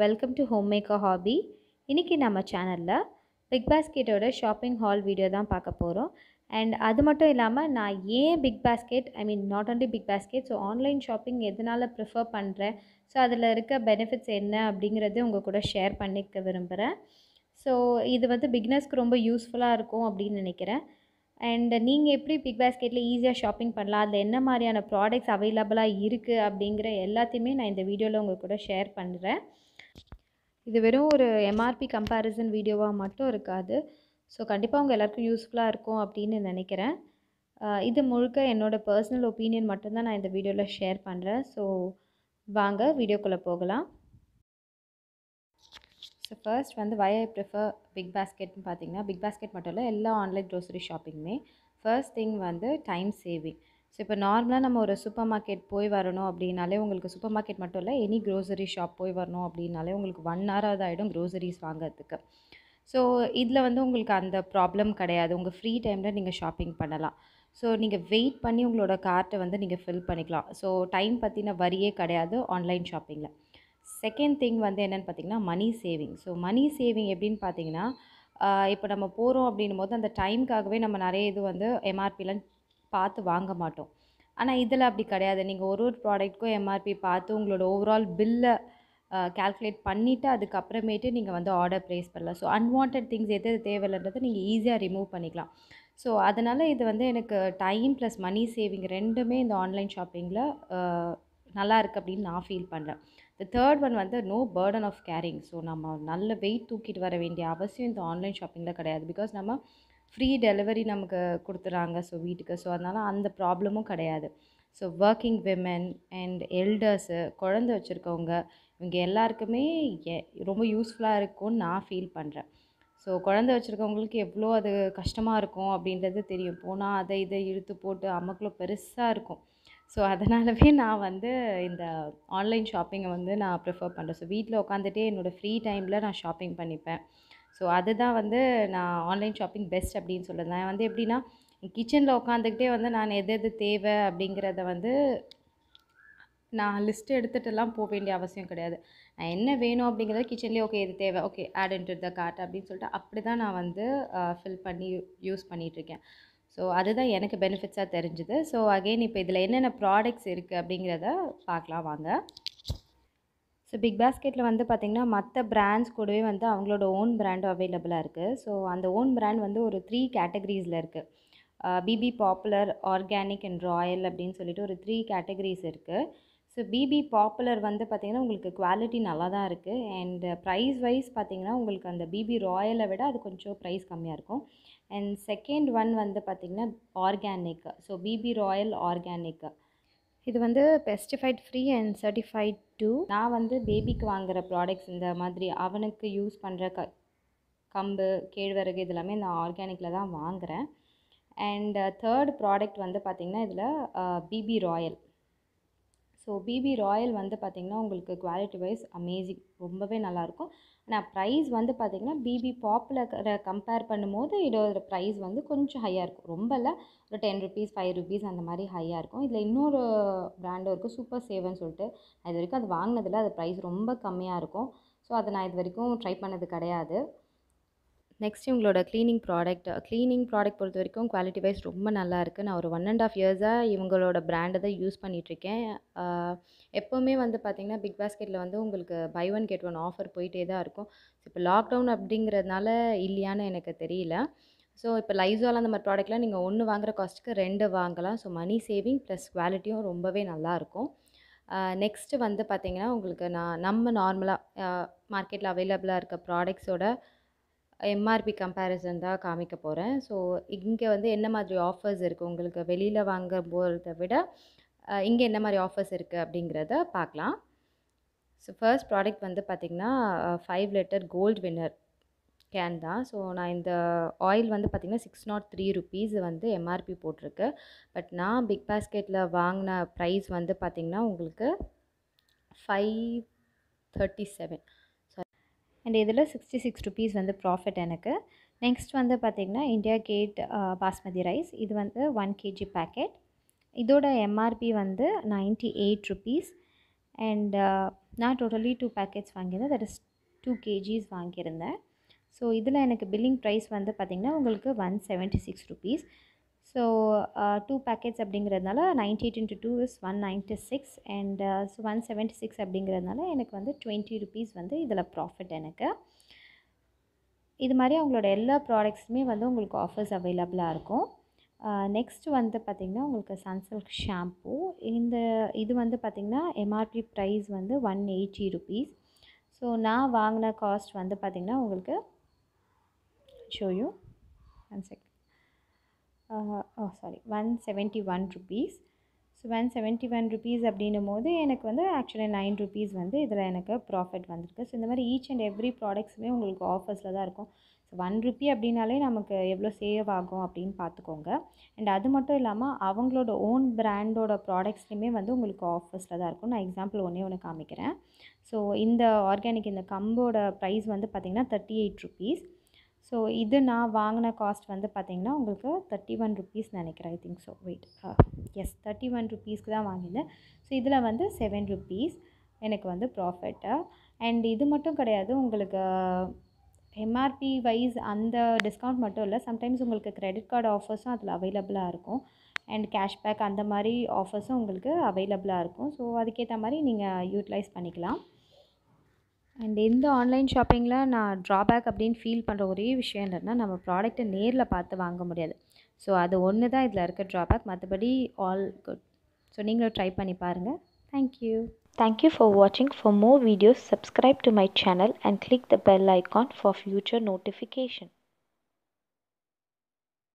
welcome to home maker hobby இன்றைக்கி நம்ம சேனலில் பிக் பாஸ்கெட்டோட ஷாப்பிங் ஹால் வீடியோ தான் பார்க்க போகிறோம் அண்ட் அது மட்டும் இல்லாமல் நான் ஏன் big basket I mean not only big basket so online shopping எதனால் ப்ரிஃபர் பண்ணுறேன் ஸோ அதில் இருக்க பெனிஃபிட்ஸ் என்ன அப்படிங்கிறது உங்கள் கூட ஷேர் பண்ணிக்க விரும்புகிறேன் ஸோ இது வந்து பிக்னஸ்க்கு ரொம்ப யூஸ்ஃபுல்லாக இருக்கும் அப்படின்னு நினைக்கிறேன் அண்ட் நீங்கள் எப்படி பிக் பாஸ்கெட்டில் ஈஸியாக ஷாப்பிங் பண்ணலாம் அதில் என்ன மாதிரியான ப்ராடக்ட்ஸ் அவைலபிளாக இருக்குது அப்படிங்கிற எல்லாத்தையுமே நான் இந்த வீடியோவில் உங்கள் கூட ஷேர் பண்ணுறேன் இது வெறும் ஒரு எம்ஆர்பி கம்பேரிசன் வீடியோவாக மட்டும் இருக்காது ஸோ கண்டிப்பாக உங்கள் எல்லாருக்கும் யூஸ்ஃபுல்லாக இருக்கும் அப்படின்னு நினைக்கிறேன் இது முழுக்க என்னோடய பர்சனல் ஒப்பீனியன் மட்டும்தான் நான் இந்த வீடியோவில் ஷேர் பண்ணுறேன் ஸோ வாங்க வீடியோக்குள்ளே போகலாம் ஸோ ஃபர்ஸ்ட் வந்து வய ஐ ப்ரிஃபர் பிக் பாஸ்கெட்னு பார்த்தீங்கன்னா பிக் பாஸ்கெட் மட்டும் இல்லை எல்லா ஆன்லைன் க்ரோசரி ஷாப்பிங்குமே ஃபர்ஸ்ட் திங் வந்து டைம் சேவிங் ஸோ இப்போ நார்மலாக நம்ம ஒரு சூப்பர் மார்க்கெட் போய் வரணும் அப்படின்னாலே உங்களுக்கு சூப்பர் மார்க்கெட் மட்டும் இல்லை எனி க்ரோசரி ஷாப் போய் வரணும் அப்படின்னாலே உங்களுக்கு ஒன் ஹவர் ஆகிடும் க்ரோசரிஸ் வாங்கிறதுக்கு ஸோ இதில் வந்து உங்களுக்கு அந்த ப்ராப்ளம் கிடையாது உங்கள் ஃப்ரீ டைமில் நீங்கள் ஷாப்பிங் பண்ணலாம் ஸோ நீங்கள் வெயிட் பண்ணி உங்களோட கார்ட்டை வந்து நீங்கள் ஃபில் பண்ணிக்கலாம் ஸோ டைம் பற்றின வரியே கிடையாது ஆன்லைன் ஷாப்பிங்கில் செகண்ட் திங் வந்து என்னென்னு பார்த்தீங்கன்னா money saving so money saving எப்படின்னு பார்த்தீங்கன்னா இப்போ நம்ம போகிறோம் அப்படின்னும் போது அந்த டைமுக்காகவே நம்ம நிறைய இது வந்து எம்ஆர்பிலாம் பார்த்து வாங்க மாட்டோம் ஆனால் இதில் அப்படி கிடையாது நீங்கள் ஒரு ஒரு ப்ராடக்ட்க்கும் எம்ஆர்பி பார்த்து உங்களோட ஓவரால் பில்லை கேல்குலேட் பண்ணிவிட்டு அதுக்கப்புறமேட்டு நீங்கள் வந்து ஆர்டர் ப்ளேஸ் பண்ணலாம் ஸோ அன்வான்ட் திங்ஸ் எது எது தேவையில்லைன்றதை நீங்கள் ஈஸியாக ரிமூவ் பண்ணிக்கலாம் ஸோ அதனால் இது வந்து எனக்கு டைம் ப்ளஸ் மணி சேவிங் ரெண்டுமே இந்த ஆன்லைன் ஷாப்பிங்கில் நல்லா இருக்குது அப்படின்னு நான் ஃபீல் பண்ணுறேன் த தேர்ட் ஒன் வந்து no burden of carrying so நம்ம நல்ல வெயிட் தூக்கிட்டு வர வேண்டிய அவசியம் இந்த ஆன்லைன் ஷாப்பிங்கில் கிடையாது பிகாஸ் நம்ம ஃப்ரீ டெலிவரி நமக்கு கொடுத்துறாங்க ஸோ வீட்டுக்கு ஸோ அதனால் அந்த ப்ராப்ளமும் கிடையாது so working women and elders குழந்த வச்சுருக்கவங்க இவங்க எல்லாருக்குமே ரொம்ப யூஸ்ஃபுல்லாக இருக்கும்னு நான் ஃபீல் பண்ணுறேன் ஸோ குழந்த வச்சுருக்கவங்களுக்கு எவ்வளோ அது கஷ்டமாக இருக்கும் அப்படின்றது தெரியும் போனால் அதை இதை இழுத்து போட்டு அமக்குள்ள பெருசாக இருக்கும் ஸோ அதனாலவே நான் வந்து இந்த ஆன்லைன் ஷாப்பிங்கை வந்து நான் ப்ரிஃபர் பண்ணுறேன் ஸோ வீட்டில் உட்காந்துட்டே என்னோடய ஃப்ரீ டைமில் நான் ஷாப்பிங் பண்ணிப்பேன் ஸோ அதுதான் வந்து நான் ஆன்லைன் ஷாப்பிங் பெஸ்ட் அப்படின்னு சொல்கிறது நான் வந்து எப்படின்னா கிச்சனில் உட்காந்துக்கிட்டே வந்து நான் எது எது தேவை அப்படிங்கிறத வந்து நான் லிஸ்ட்டு எடுத்துகிட்டுலாம் போக வேண்டிய அவசியம் கிடையாது நான் என்ன வேணும் அப்படிங்கிறத கிச்சன்லேயே ஓகே இது தேவை okay add into the cart அப்படின்னு சொல்லிட்டு அப்படி தான் நான் வந்து ஃபில் பண்ணி யூஸ் பண்ணிகிட்ருக்கேன் ஸோ அதுதான் எனக்கு பெனிஃபிட்ஸாக தெரிஞ்சுது ஸோ அகெயின் இப்போ இதில் என்னென்ன ப்ராடக்ட்ஸ் இருக்குது அப்படிங்கிறத பார்க்கலாம் வாங்க ஸோ பிக் பாஸ்கெட்டில் வந்து பார்த்திங்கன்னா மற்ற பிராண்ட்ஸ் கூடவே வந்து அவங்களோட ஓன் பிராண்டும் அவைலபிளாக இருக்குது ஸோ அந்த ஓன் பிராண்ட் வந்து ஒரு த்ரீ கேட்டகரிஸில் இருக்குது BB popular organic and royal அப்படின்னு சொல்லிட்டு ஒரு த்ரீ கேட்டகரிஸ் இருக்குது ஸோ பிபி பாப்புலர் வந்து பார்த்திங்கன்னா உங்களுக்கு குவாலிட்டி நல்லா தான் இருக்குது அண்ட் ப்ரைஸ் வைஸ் பார்த்திங்கன்னா உங்களுக்கு அந்த பிபி ராயலை விட அது கொஞ்சம் ப்ரைஸ் கம்மியாக இருக்கும் அண்ட் செகண்ட் ஒன் வந்து பார்த்திங்கன்னா organic so BB royal organic இது வந்து pesticide free and certified too நான் வந்து பேபிக்கு வாங்குகிற ப்ராடக்ட்ஸ் இந்த மாதிரி அவனுக்கு யூஸ் பண்ணுற க கம்பு கேழ்வரகு இதெல்லாமே நான் ஆர்கானிக்கில் தான் வாங்குகிறேன் அண்ட் தேர்ட் ப்ராடக்ட் வந்து பார்த்திங்கன்னா இதில் BB uh, royal so BB royal வந்து பார்த்திங்கன்னா உங்களுக்கு குவாலிட்டி வைஸ் அமேசிங் ரொம்பவே நல்லாயிருக்கும் நான் ப்ரைஸ் வந்து பார்த்திங்கன்னா பிபி பாப்புலர் கம்பேர் பண்ணும்போது இதோட ப்ரைஸ் வந்து கொஞ்சம் ஹையாக இருக்கும் ரொம்ப இல்லை ஒரு டென் ருபீஸ் ஃபைவ் ருபீஸ் அந்த மாதிரி ஹையாக இருக்கும் இதில் இன்னொரு ப்ராண்டும் இருக்குது சூப்பர் சேவன் சொல்லிட்டு இது வரைக்கும் அது வாங்கினதில் அது ப்ரைஸ் ரொம்ப கம்மியாக இருக்கும் ஸோ அதை நான் இது வரைக்கும் ட்ரை பண்ணது கிடையாது நெக்ஸ்ட் இவங்களோட க்ளீனிங் ப்ராடக்ட் க்ளீனிங் ப்ராடக்ட் பொறுத்த வரைக்கும் குவாலிட்டி வைஸ் ரொம்ப நல்லா இருக்குது நான் ஒரு ஒன் அண்ட் ஆஃப் இயர்ஸாக இவங்களோட பிராண்டை தான் யூஸ் பண்ணிகிட்ருக்கேன் எப்போவுமே வந்து பார்த்திங்கன்னா பிக் பாஸ்கெட்டில் வந்து உங்களுக்கு buy one get one offer போயிட்டே தான் இருக்கும் இப்போ லாக்டவுன் அப்படிங்கிறதுனால இல்லையான்னு எனக்கு தெரியல ஸோ இப்போ லைஸால் அந்த மாதிரி ப்ராடக்ட்லாம் நீங்கள் ஒன்று வாங்குகிற காஸ்ட்டுக்கு ரெண்டு வாங்கலாம் ஸோ மணி சேவிங் ப்ளஸ் குவாலிட்டியும் ரொம்பவே நல்லாயிருக்கும் நெக்ஸ்ட்டு வந்து பார்த்திங்கன்னா உங்களுக்கு நான் நம்ம நார்மலாக மார்க்கெட்டில் அவைலபிளாக இருக்க ப்ராடக்ட்ஸோட எம்ஆர்பி கம்பேரிசன் தான் காமிக்க போகிறேன் ஸோ இங்கே வந்து என்ன மாதிரி ஆஃபர்ஸ் இருக்குது உங்களுக்கு வெளியில் வாங்க போகிறத விட இங்கே என்ன மாதிரி ஆஃபர்ஸ் இருக்குது அப்படிங்கிறத பார்க்கலாம் ஸோ ஃபர்ஸ்ட் ப்ராடக்ட் வந்து பார்த்திங்கன்னா five litre gold winner can தான் ஸோ நான் இந்த ஆயில் வந்து பார்த்திங்கன்னா சிக்ஸ் நாட் த்ரீ ருபீஸ் வந்து எம்ஆர்பி போட்டிருக்கு பட் நான் பிக் பாஸ்கெட்டில் வாங்கின ப்ரைஸ் வந்து பார்த்திங்கன்னா உங்களுக்கு ஃபைவ் தேர்ட்டி செவன் அண்ட் இதில் சிக்ஸ்டி சிக்ஸ் ருபீஸ் வந்து ப்ராஃபிட் எனக்கு நெக்ஸ்ட் வந்து பார்த்திங்கன்னா இந்தியா கேட் பாஸ்மதி ரைஸ் இது வந்து ஒன் கேஜி பேக்கெட் இதோட எம்ஆர்பி வந்து நைன்ட்டி எயிட் ருபீஸ் அண்ட் நான் டோட்டலி டூ பேக்கெட்ஸ் வாங்கியிருந்தேன் தட் இஸ் டூ கேஜிஸ் வாங்கியிருந்தேன் ஸோ இதில் எனக்கு பில்லிங் ப்ரைஸ் வந்து பார்த்திங்கன்னா உங்களுக்கு one seventy six rupees so two packets அப்படிங்கிறதுனால ninety eight into two is one ninety six and so one seventy six அப்படிங்கிறதுனால எனக்கு வந்து டுவெண்ட்டி ருபீஸ் வந்து இதில் ப்ராஃபிட் எனக்கு இது மாதிரி அவங்களோட எல்லா ப்ராடக்ட்ஸுமே வந்து உங்களுக்கு ஆஃபர்ஸ் அவைலபிளாக இருக்கும் நெக்ஸ்ட் uh, வந்து பார்த்திங்கன்னா உங்களுக்கு சன்சில்க் ஷாம்பூ இந்த இது வந்து பார்த்திங்கன்னா எம்ஆர்பி ப்ரைஸ் வந்து ஒன் எயிட்டி ருபீஸ் ஸோ நான் வாங்கின காஸ்ட் வந்து பார்த்திங்கன்னா உங்களுக்கு ஷோயும் one second oh sorry one seventy one rupees so one seventy one rupees அப்படின்னும் போது எனக்கு வந்து ஆக்சுவலி நைன் ருபீஸ் வந்து இதில் எனக்கு ப்ராஃபிட் வந்திருக்கு ஸோ இந்த மாதிரி ஈச் அண்ட் எவ்ரி ப்ராடக்ட்ஸுமே உங்களுக்கு ஆஃபர்ஸில் தான் இருக்கும் ஸோ ஒன் ருபி அப்படின்னாலே நமக்கு எவ்வளோ சேவ் ஆகும் அப்படின்னு பார்த்துக்கோங்க அண்ட் அது மட்டும் இல்லாமல் அவங்களோட ஓன் பிராண்டோட ப்ராடக்ட்ஸ்லையுமே வந்து உங்களுக்கு ஆஃபர்ஸில் தான் இருக்கும் நான் எக்ஸாம்பிள் ஒன்றே ஒன்று காமிக்கிறேன் ஸோ இந்த ஆர்கானிக் இந்த கம்போட ப்ரைஸ் வந்து பார்த்திங்கன்னா தேர்ட்டி எயிட் ருபீஸ் ஸோ இது நான் வாங்கின காஸ்ட் வந்து பார்த்திங்கன்னா உங்களுக்கு தேர்ட்டி ஒன் ருபீஸ் நினைக்கிறேன் I think so wait yes thirty one ருபீஸ்க்கு தான் வாங்கினேன் ஸோ இதில் வந்து செவன் ருபீஸ் எனக்கு வந்து ப்ராஃபிட்டு அண்ட் இது மட்டும் கிடையாது உங்களுக்கு எம்ஆர்பி வைஸ் அந்த டிஸ்கவுண்ட் மட்டும் இல்லை சம்டைம்ஸ் உங்களுக்கு கிரெடிட் கார்டு ஆஃபர்ஸும் அதில் அவைலபிளாக இருக்கும் அண்ட் கேஷ்பேக் அந்த மாதிரி ஆஃபர்ஸும் உங்களுக்கு அவைலபிளாக இருக்கும் ஸோ அதுக்கேற்ற மாதிரி நீங்கள் யூட்டிலைஸ் பண்ணிக்கலாம் அண்ட் எந்த ஆன்லைன் ஷாப்பிங்கில் நான் ட்ராபேக் அப்படின்னு ஃபீல் பண்ணுற ஒரே விஷயம் என்னென்னா நம்ம ப்ராடக்ட்டை நேரில் பார்த்து வாங்க முடியாது ஸோ அது ஒன்று தான் இதில் இருக்க ட்ராபேக் மற்றபடி ஆல் குட் ஸோ நீங்களும் ட்ரை பண்ணி பாருங்கள் தேங்க்யூ தேங்க்யூ ஃபார் வாட்சிங் for more videos subscribe to my channel and click the bell icon for future notification